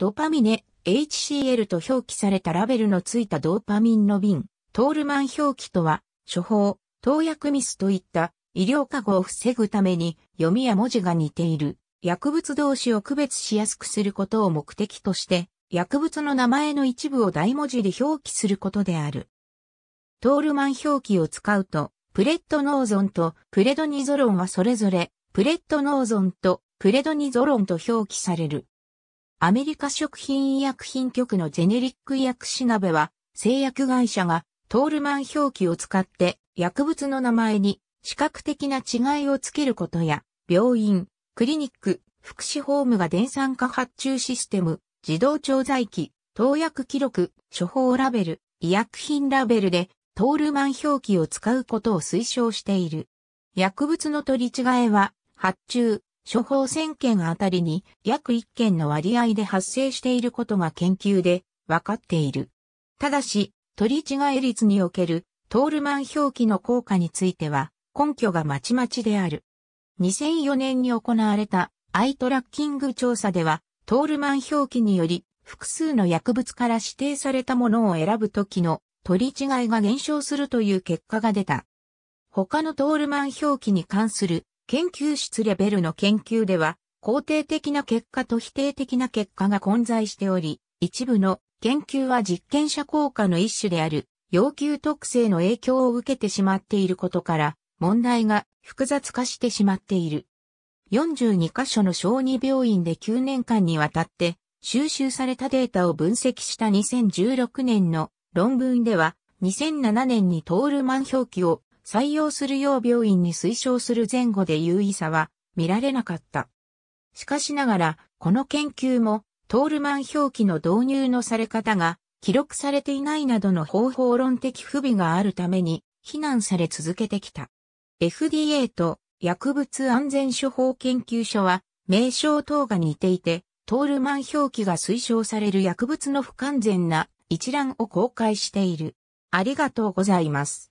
ドパミネ、HCL と表記されたラベルのついたドーパミンの瓶、トールマン表記とは、処方、投薬ミスといった医療過誤を防ぐために読みや文字が似ている薬物同士を区別しやすくすることを目的として薬物の名前の一部を大文字で表記することである。トールマン表記を使うとプレットノーゾンとプレドニゾロンはそれぞれプレットノーゾンとプレドニゾロンと表記される。アメリカ食品医薬品局のジェネリック医薬品鍋は、製薬会社がトールマン表記を使って薬物の名前に視覚的な違いをつけることや、病院、クリニック、福祉ホームが電酸化発注システム、自動調剤機、投薬記録、処方ラベル、医薬品ラベルでトールマン表記を使うことを推奨している。薬物の取り違えは、発注、処方1000件あたりに約1件の割合で発生していることが研究で分かっている。ただし、取り違え率におけるトールマン表記の効果については根拠がまちまちである。2004年に行われたアイトラッキング調査ではトールマン表記により複数の薬物から指定されたものを選ぶときの取り違いが減少するという結果が出た。他のトールマン表記に関する研究室レベルの研究では、肯定的な結果と否定的な結果が混在しており、一部の研究は実験者効果の一種である要求特性の影響を受けてしまっていることから、問題が複雑化してしまっている。42カ所の小児病院で9年間にわたって収集されたデータを分析した2016年の論文では2007年にトールマン表記を採用するよう病院に推奨する前後で有意差は見られなかった。しかしながら、この研究も、トールマン表記の導入のされ方が、記録されていないなどの方法論的不備があるために、非難され続けてきた。FDA と薬物安全処方研究所は、名称等が似ていて、トールマン表記が推奨される薬物の不完全な一覧を公開している。ありがとうございます。